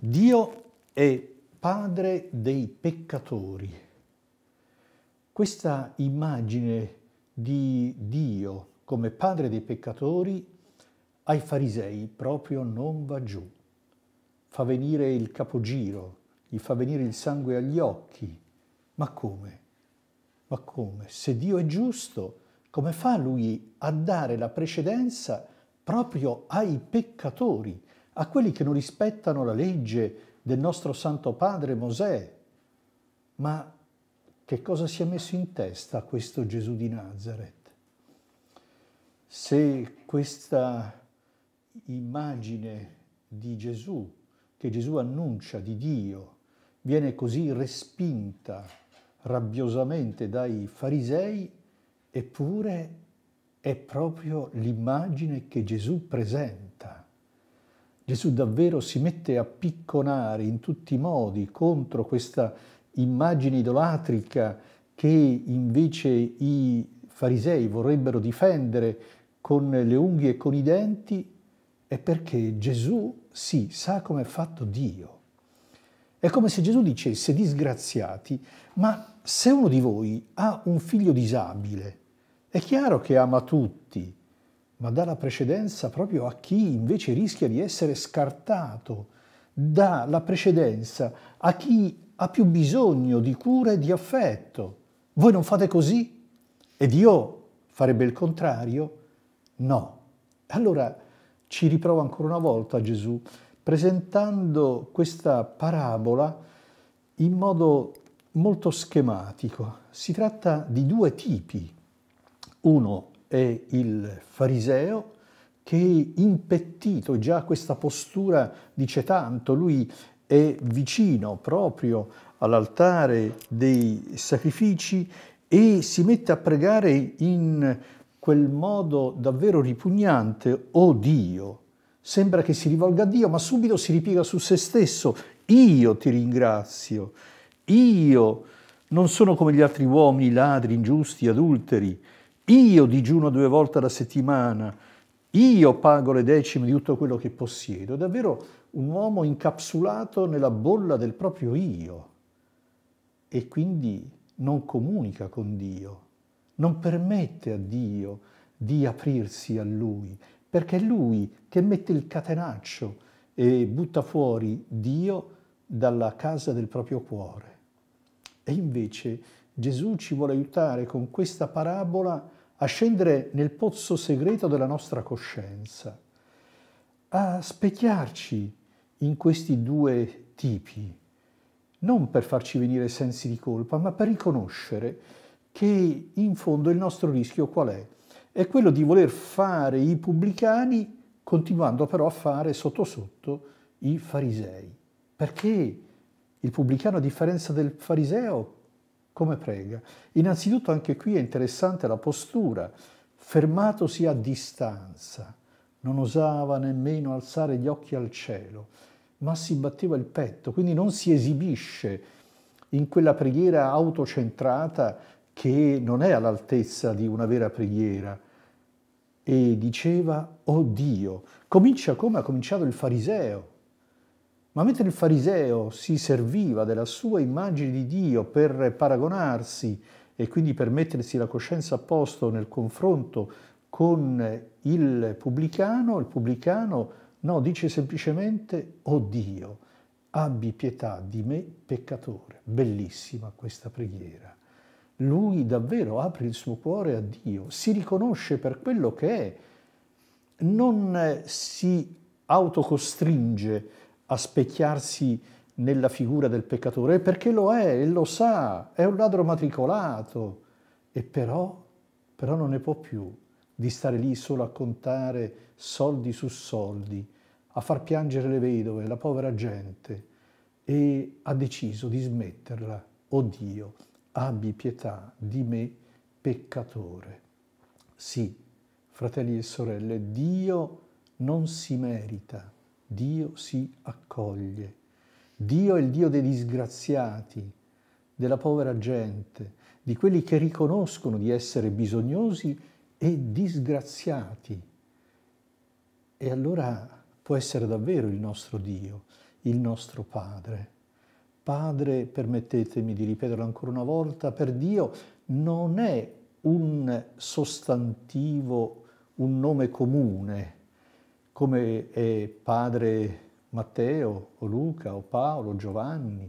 Dio è padre dei peccatori. Questa immagine di Dio come padre dei peccatori ai farisei proprio non va giù. Fa venire il capogiro, gli fa venire il sangue agli occhi. Ma come? Ma come? Se Dio è giusto, come fa lui a dare la precedenza proprio ai peccatori? a quelli che non rispettano la legge del nostro Santo Padre Mosè. Ma che cosa si è messo in testa questo Gesù di Nazareth? Se questa immagine di Gesù, che Gesù annuncia di Dio, viene così respinta rabbiosamente dai farisei, eppure è proprio l'immagine che Gesù presenta. Gesù davvero si mette a picconare in tutti i modi contro questa immagine idolatrica che invece i farisei vorrebbero difendere con le unghie e con i denti, è perché Gesù sì, sa come è fatto Dio. È come se Gesù dicesse, disgraziati, ma se uno di voi ha un figlio disabile, è chiaro che ama tutti, ma dà la precedenza proprio a chi invece rischia di essere scartato, dà la precedenza a chi ha più bisogno di cura e di affetto. Voi non fate così? E Dio farebbe il contrario? No. Allora ci riprova ancora una volta Gesù presentando questa parabola in modo molto schematico. Si tratta di due tipi. Uno è il fariseo che impettito già questa postura dice tanto, lui è vicino proprio all'altare dei sacrifici e si mette a pregare in quel modo davvero ripugnante, oh Dio, sembra che si rivolga a Dio, ma subito si ripiega su se stesso, io ti ringrazio, io non sono come gli altri uomini, ladri, ingiusti, adulteri, io digiuno due volte alla settimana, io pago le decime di tutto quello che possiedo, è davvero un uomo incapsulato nella bolla del proprio io e quindi non comunica con Dio, non permette a Dio di aprirsi a Lui, perché è Lui che mette il catenaccio e butta fuori Dio dalla casa del proprio cuore. E invece Gesù ci vuole aiutare con questa parabola a scendere nel pozzo segreto della nostra coscienza, a specchiarci in questi due tipi, non per farci venire sensi di colpa, ma per riconoscere che in fondo il nostro rischio qual è? È quello di voler fare i pubblicani continuando però a fare sotto sotto i farisei. Perché il pubblicano, a differenza del fariseo, come prega. Innanzitutto anche qui è interessante la postura, fermatosi a distanza, non osava nemmeno alzare gli occhi al cielo, ma si batteva il petto, quindi non si esibisce in quella preghiera autocentrata che non è all'altezza di una vera preghiera. E diceva, oh Dio, comincia come ha cominciato il fariseo, ma mentre il fariseo si serviva della sua immagine di Dio per paragonarsi e quindi per mettersi la coscienza a posto nel confronto con il pubblicano, il pubblicano no, dice semplicemente, oh Dio, abbi pietà di me peccatore. Bellissima questa preghiera. Lui davvero apre il suo cuore a Dio, si riconosce per quello che è, non si autocostringe a specchiarsi nella figura del peccatore, perché lo è e lo sa, è un ladro matricolato, e però, però non ne può più di stare lì solo a contare soldi su soldi, a far piangere le vedove, la povera gente, e ha deciso di smetterla. Oh Dio, abbi pietà di me, peccatore. Sì, fratelli e sorelle, Dio non si merita Dio si accoglie. Dio è il Dio dei disgraziati, della povera gente, di quelli che riconoscono di essere bisognosi e disgraziati. E allora può essere davvero il nostro Dio, il nostro Padre. Padre, permettetemi di ripeterlo ancora una volta, per Dio non è un sostantivo, un nome comune, come è padre Matteo o Luca o Paolo o Giovanni.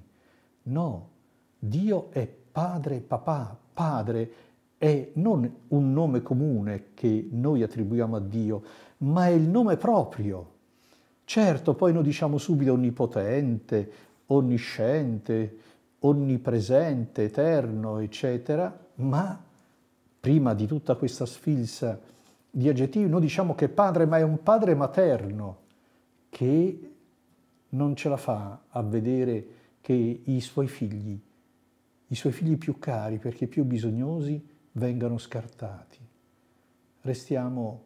No, Dio è padre papà, padre è non un nome comune che noi attribuiamo a Dio, ma è il nome proprio. Certo, poi noi diciamo subito onnipotente, onnisciente, onnipresente, eterno, eccetera, ma prima di tutta questa sfilza di aggettivi, noi diciamo che è padre, ma è un padre materno che non ce la fa a vedere che i suoi figli, i suoi figli più cari, perché più bisognosi, vengano scartati. Restiamo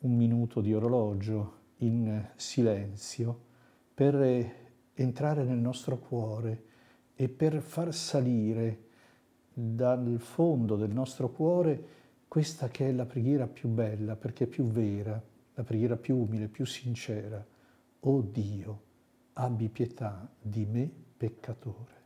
un minuto di orologio in silenzio per entrare nel nostro cuore e per far salire dal fondo del nostro cuore questa che è la preghiera più bella, perché è più vera, la preghiera più umile, più sincera. O oh Dio, abbi pietà di me peccatore.